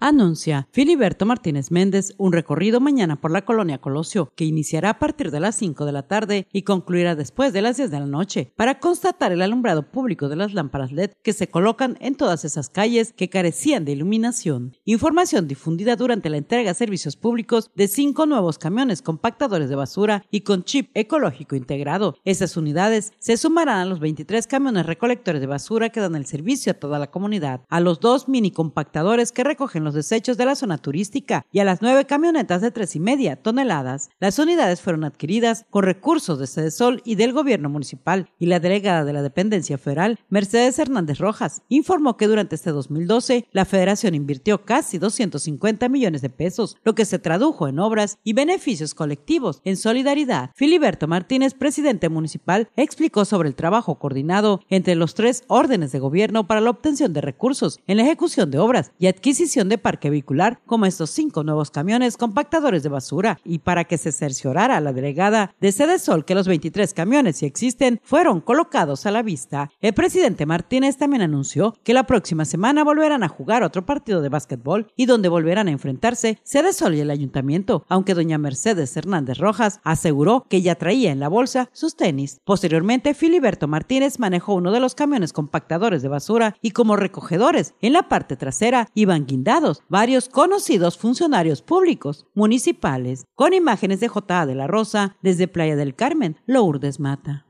anuncia Filiberto Martínez Méndez un recorrido mañana por la colonia Colosio, que iniciará a partir de las 5 de la tarde y concluirá después de las 10 de la noche, para constatar el alumbrado público de las lámparas LED que se colocan en todas esas calles que carecían de iluminación. Información difundida durante la entrega a servicios públicos de cinco nuevos camiones compactadores de basura y con chip ecológico integrado. Esas unidades se sumarán a los 23 camiones recolectores de basura que dan el servicio a toda la comunidad, a los dos mini compactadores que recogen los desechos de la zona turística y a las nueve camionetas de tres y media toneladas. Las unidades fueron adquiridas con recursos de Sol y del gobierno municipal y la delegada de la dependencia federal, Mercedes Hernández Rojas, informó que durante este 2012 la federación invirtió casi 250 millones de pesos, lo que se tradujo en obras y beneficios colectivos en solidaridad. Filiberto Martínez, presidente municipal, explicó sobre el trabajo coordinado entre los tres órdenes de gobierno para la obtención de recursos en la ejecución de obras y adquisición de parque vehicular, como estos cinco nuevos camiones compactadores de basura, y para que se cerciorara la delegada de Sede Sol que los 23 camiones, si existen, fueron colocados a la vista, el presidente Martínez también anunció que la próxima semana volverán a jugar otro partido de básquetbol y donde volverán a enfrentarse Sede Sol y el ayuntamiento, aunque doña Mercedes Hernández Rojas aseguró que ya traía en la bolsa sus tenis. Posteriormente, Filiberto Martínez manejó uno de los camiones compactadores de basura y como recogedores en la parte trasera iban guindados varios conocidos funcionarios públicos municipales, con imágenes de J. de la Rosa desde Playa del Carmen, Lourdes Mata.